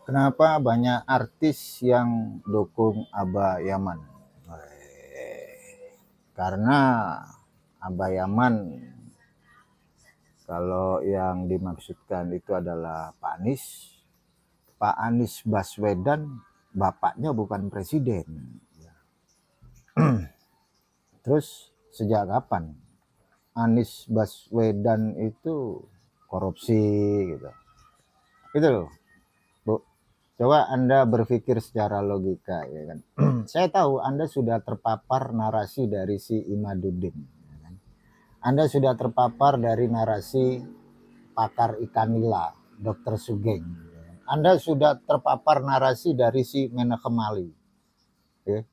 Kenapa banyak artis yang dukung Aba Yaman? Karena Aba Yaman kalau yang dimaksudkan itu adalah Pak Anies. Pak Anies Baswedan bapaknya bukan presiden. Terus sejak kapan Anies Baswedan itu korupsi gitu. Itu loh. Coba Anda berpikir secara logika ya kan. Saya tahu Anda sudah terpapar narasi dari si Imaduddin. Ya kan? Anda sudah terpapar dari narasi pakar ikan nila Dr. Sugeng. Ya kan? Anda sudah terpapar narasi dari si Menakemali. Ya,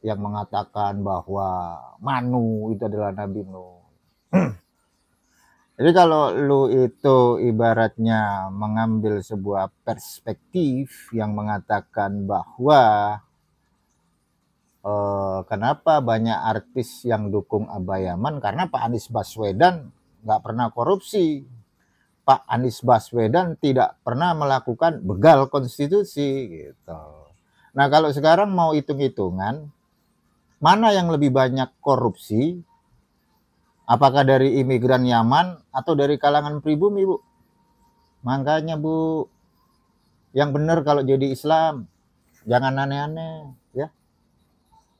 yang mengatakan bahwa Manu itu adalah Nabi Nuh Jadi kalau lu itu ibaratnya mengambil sebuah perspektif yang mengatakan bahwa eh, kenapa banyak artis yang dukung Abayaman karena Pak Anies Baswedan nggak pernah korupsi. Pak Anies Baswedan tidak pernah melakukan begal konstitusi gitu. Nah, kalau sekarang mau hitung-hitungan mana yang lebih banyak korupsi Apakah dari imigran Yaman atau dari kalangan pribumi, Bu? Makanya, Bu, yang benar kalau jadi Islam, jangan aneh-aneh, ya.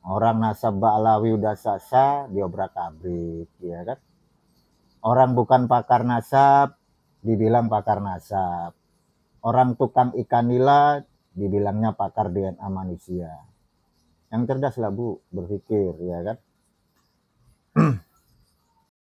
Orang nasab Ba'lawi udah sasa, diobrak abrik, ya kan? Orang bukan pakar nasab, dibilang pakar nasab. Orang tukang ikan nila, dibilangnya pakar DNA manusia. Yang cerdas lah, Bu, berpikir, ya kan?